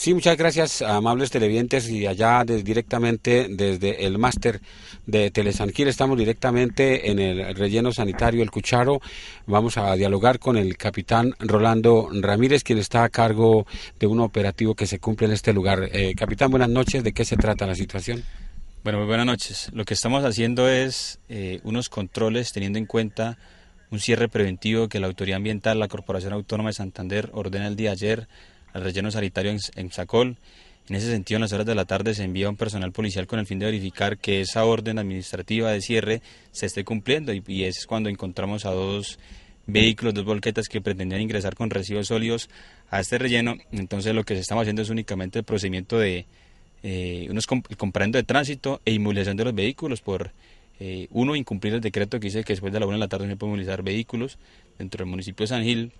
Sí, muchas gracias, amables televidentes, y allá directamente desde el máster de Telesanquil estamos directamente en el relleno sanitario El Cucharo. Vamos a dialogar con el capitán Rolando Ramírez, quien está a cargo de un operativo que se cumple en este lugar. Eh, capitán, buenas noches. ¿De qué se trata la situación? Bueno, muy buenas noches. Lo que estamos haciendo es eh, unos controles teniendo en cuenta un cierre preventivo que la Autoridad Ambiental, la Corporación Autónoma de Santander, ordena el día ayer al relleno sanitario en, Zacol... Sacol. En ese sentido, en las horas de la tarde se envía un personal policial con el fin de verificar que esa orden administrativa de cierre se esté cumpliendo y, es cuando encontramos a dos vehículos, dos volquetas que pretendían ingresar con residuos sólidos a este relleno. Entonces lo que se está haciendo es únicamente el procedimiento de eh, unos comprando de tránsito e inmovilización de los vehículos por eh, uno incumplir el decreto que dice que después de la una de la tarde no se puede movilizar vehículos dentro del municipio de San Gil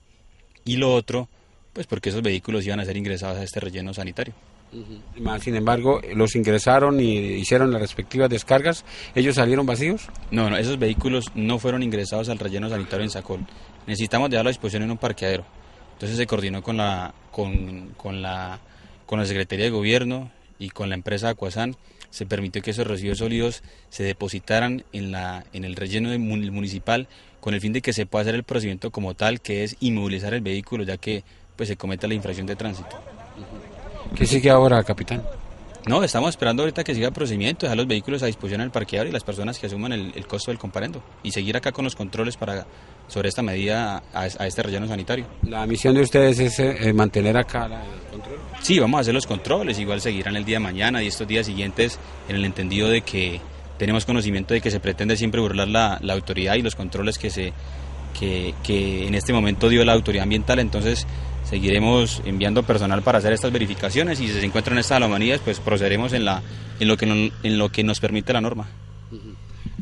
y lo otro pues, porque esos vehículos iban a ser ingresados a este relleno sanitario. Sin embargo, los ingresaron y hicieron las respectivas descargas. ¿Ellos salieron vacíos? No, no, esos vehículos no fueron ingresados al relleno sanitario en Sacol. Necesitamos dejar a disposición en un parqueadero. Entonces se coordinó con la, la, con la Secretaría de Gobierno y con la empresa Acuazán Se permitió que esos residuos sólidos se depositaran en, la, en el relleno municipal con el fin de que se pueda hacer el procedimiento como tal, que es inmovilizar el vehículo, ya que pues se cometa la infracción de tránsito. ¿Qué sigue ahora, capitán? No, estamos esperando ahorita que siga el procedimiento, dejar los vehículos a disposición del parqueador y las personas que asuman el, costo del comparendo y seguir acá con los controles para sobre esta medida a, este relleno sanitario. ¿La misión de ustedes es eh, eh, mantener acá el control? Sí, vamos a hacer los controles, igual seguirán el día de mañana y estos días siguientes en el entendido de que tenemos conocimiento de que se pretende siempre burlar la autoridad y los controles que se que, en este momento dio la autoridad ambiental. Entonces, seguiremos enviando personal para hacer estas verificaciones y si se encuentran estas anomalías, pues procederemos en, la, en, lo que en lo que nos permite la norma.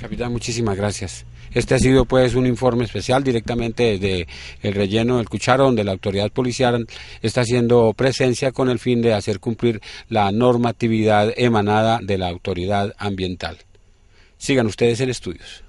Capitán, muchísimas gracias. Este ha sido pues un informe especial directamente desde el relleno del Cucharo, donde la autoridad policial está haciendo presencia con el fin de hacer cumplir la normatividad emanada de la autoridad ambiental. Sigan ustedes el estudios.